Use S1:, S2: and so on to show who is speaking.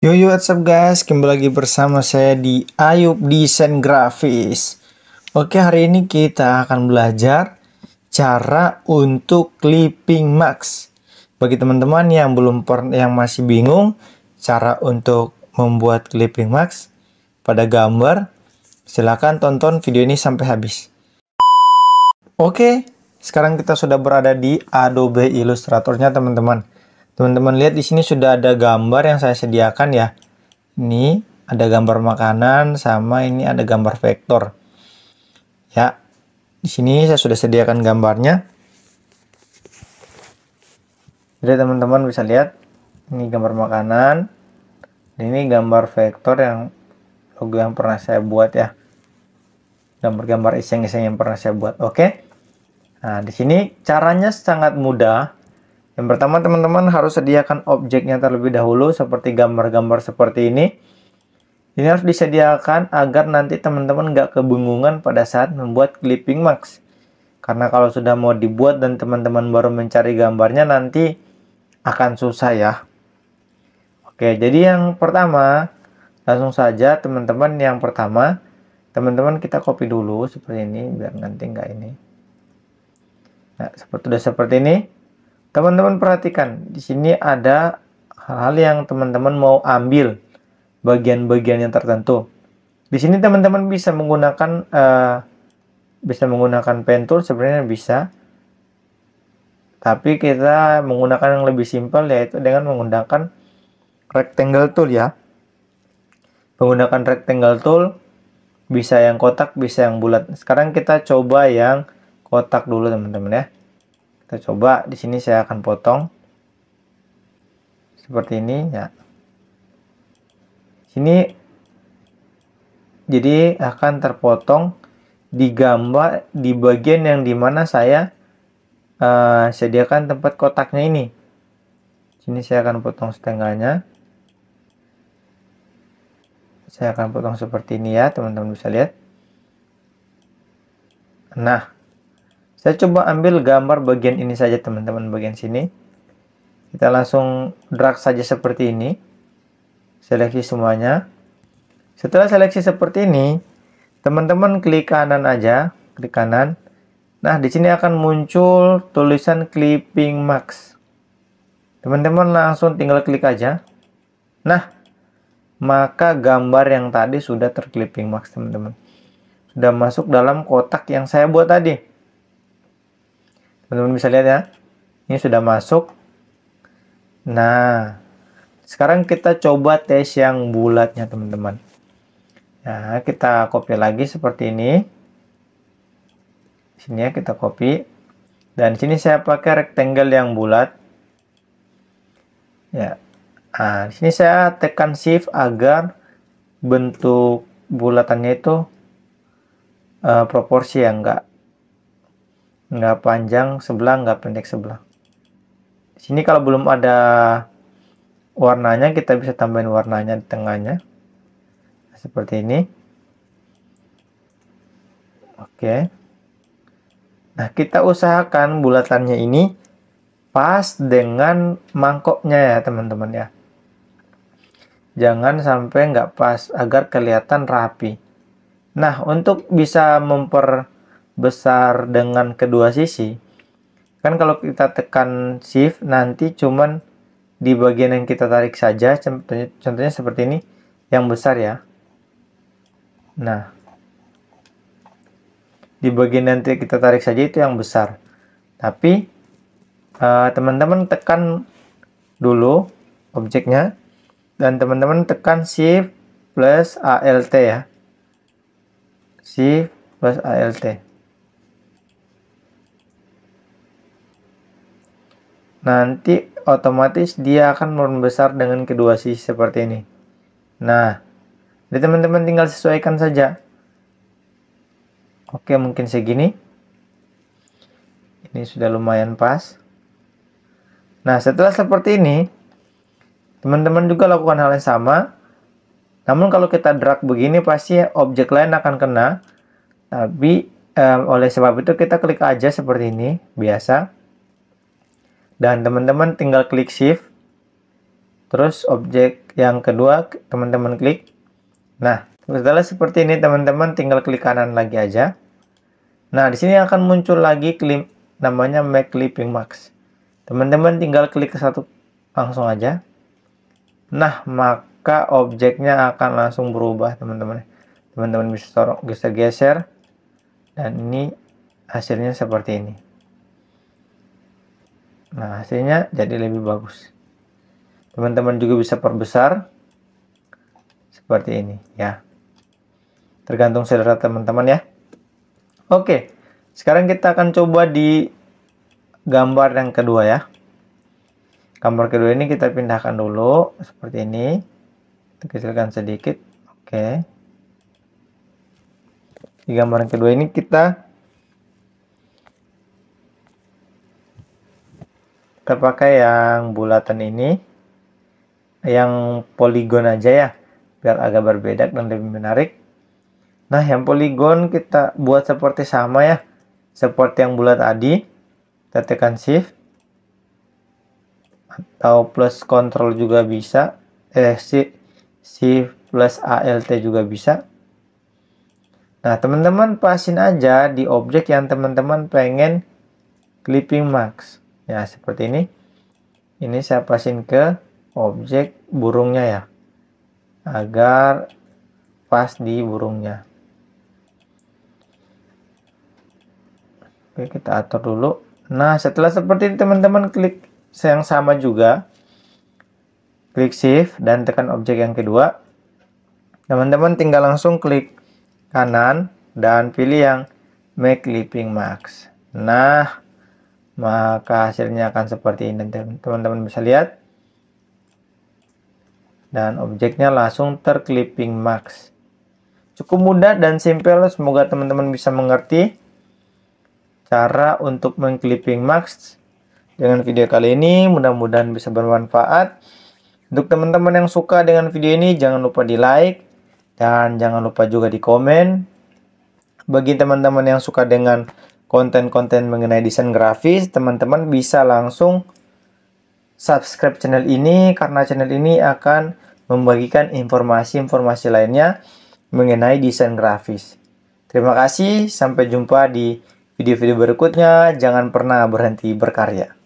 S1: Yo yo what's up guys, kembali lagi bersama saya di Ayub Desain Grafis Oke hari ini kita akan belajar cara untuk clipping max Bagi teman-teman yang belum yang masih bingung cara untuk membuat clipping max pada gambar Silahkan tonton video ini sampai habis Oke, sekarang kita sudah berada di Adobe Illustratornya teman-teman Teman-teman lihat di sini sudah ada gambar yang saya sediakan ya. Ini ada gambar makanan sama ini ada gambar vektor. Ya. Di sini saya sudah sediakan gambarnya. Jadi teman-teman bisa lihat ini gambar makanan. Ini gambar vektor yang logo yang pernah saya buat ya. Gambar-gambar iseng-iseng yang pernah saya buat. Oke. Nah, di sini caranya sangat mudah yang pertama teman-teman harus sediakan objeknya terlebih dahulu seperti gambar-gambar seperti ini. Ini harus disediakan agar nanti teman-teman nggak kebingungan pada saat membuat clipping mask. Karena kalau sudah mau dibuat dan teman-teman baru mencari gambarnya nanti akan susah ya. Oke, jadi yang pertama langsung saja teman-teman yang pertama teman-teman kita copy dulu seperti ini biar nanti nggak ini. Nah, seperti sudah seperti ini. Teman-teman perhatikan, di sini ada hal-hal yang teman-teman mau ambil bagian-bagian yang tertentu. Di sini teman-teman bisa menggunakan uh, bisa menggunakan pen tool sebenarnya bisa. Tapi kita menggunakan yang lebih simpel yaitu dengan menggunakan rectangle tool ya. Menggunakan rectangle tool bisa yang kotak, bisa yang bulat. Sekarang kita coba yang kotak dulu teman-teman ya kita coba di sini saya akan potong seperti ini ya sini jadi akan terpotong di gambar di bagian yang dimana saya uh, sediakan tempat kotaknya ini sini saya akan potong setengahnya saya akan potong seperti ini ya teman-teman bisa lihat nah saya coba ambil gambar bagian ini saja teman-teman, bagian sini. Kita langsung drag saja seperti ini. Seleksi semuanya. Setelah seleksi seperti ini, teman-teman klik kanan aja, klik kanan. Nah, di sini akan muncul tulisan clipping max. Teman-teman langsung tinggal klik aja. Nah, maka gambar yang tadi sudah terclipping max, teman-teman. Sudah masuk dalam kotak yang saya buat tadi teman-teman bisa lihat ya ini sudah masuk nah sekarang kita coba tes yang bulatnya teman-teman ya kita copy lagi seperti ini sini ya kita copy dan sini saya pakai rectangle yang bulat ya nah, di sini saya tekan shift agar bentuk bulatannya itu uh, proporsi yang enggak nggak panjang sebelah, nggak pendek sebelah. sini kalau belum ada warnanya, kita bisa tambahin warnanya di tengahnya. Seperti ini. Oke. Nah, kita usahakan bulatannya ini pas dengan mangkoknya ya, teman-teman ya. Jangan sampai nggak pas agar kelihatan rapi. Nah, untuk bisa memper besar dengan kedua sisi, kan kalau kita tekan shift nanti cuman di bagian yang kita tarik saja, contohnya, contohnya seperti ini, yang besar ya. Nah, di bagian nanti kita tarik saja itu yang besar. Tapi eh, teman-teman uh, tekan dulu objeknya dan teman-teman tekan shift plus alt ya. Shift plus alt. nanti otomatis dia akan membesar dengan kedua sisi seperti ini. Nah, jadi teman-teman tinggal sesuaikan saja. Oke, mungkin segini. Ini sudah lumayan pas. Nah, setelah seperti ini, teman-teman juga lakukan hal yang sama. Namun kalau kita drag begini, pasti objek lain akan kena. Tapi, eh, oleh sebab itu kita klik aja seperti ini, biasa dan teman-teman tinggal klik shift terus objek yang kedua teman-teman klik nah setelah seperti ini teman-teman tinggal klik kanan lagi aja nah di sini akan muncul lagi klip namanya make clipping max teman-teman tinggal klik ke satu langsung aja nah maka objeknya akan langsung berubah teman-teman teman-teman bisa geser-geser dan ini hasilnya seperti ini Nah, hasilnya jadi lebih bagus. Teman-teman juga bisa perbesar seperti ini ya. Tergantung selera teman-teman ya. Oke, sekarang kita akan coba di gambar yang kedua ya. Gambar kedua ini kita pindahkan dulu seperti ini. Kita kecilkan sedikit. Oke. Di gambar yang kedua ini kita kita pakai yang bulatan ini yang poligon aja ya biar agak berbeda dan lebih menarik nah yang poligon kita buat seperti sama ya seperti yang bulat tadi kita tekan shift atau plus control juga bisa eh shift, plus alt juga bisa nah teman-teman pasin aja di objek yang teman-teman pengen clipping max ya seperti ini ini saya pasin ke objek burungnya ya agar pas di burungnya oke kita atur dulu nah setelah seperti ini teman-teman klik yang sama juga klik shift dan tekan objek yang kedua teman-teman tinggal langsung klik kanan dan pilih yang make clipping max nah maka hasilnya akan seperti ini teman-teman bisa lihat dan objeknya langsung terclipping max cukup mudah dan simpel semoga teman-teman bisa mengerti cara untuk mengclipping max dengan video kali ini mudah-mudahan bisa bermanfaat untuk teman-teman yang suka dengan video ini jangan lupa di like dan jangan lupa juga di komen bagi teman-teman yang suka dengan konten-konten mengenai desain grafis, teman-teman bisa langsung subscribe channel ini karena channel ini akan membagikan informasi-informasi lainnya mengenai desain grafis. Terima kasih, sampai jumpa di video-video berikutnya. Jangan pernah berhenti berkarya.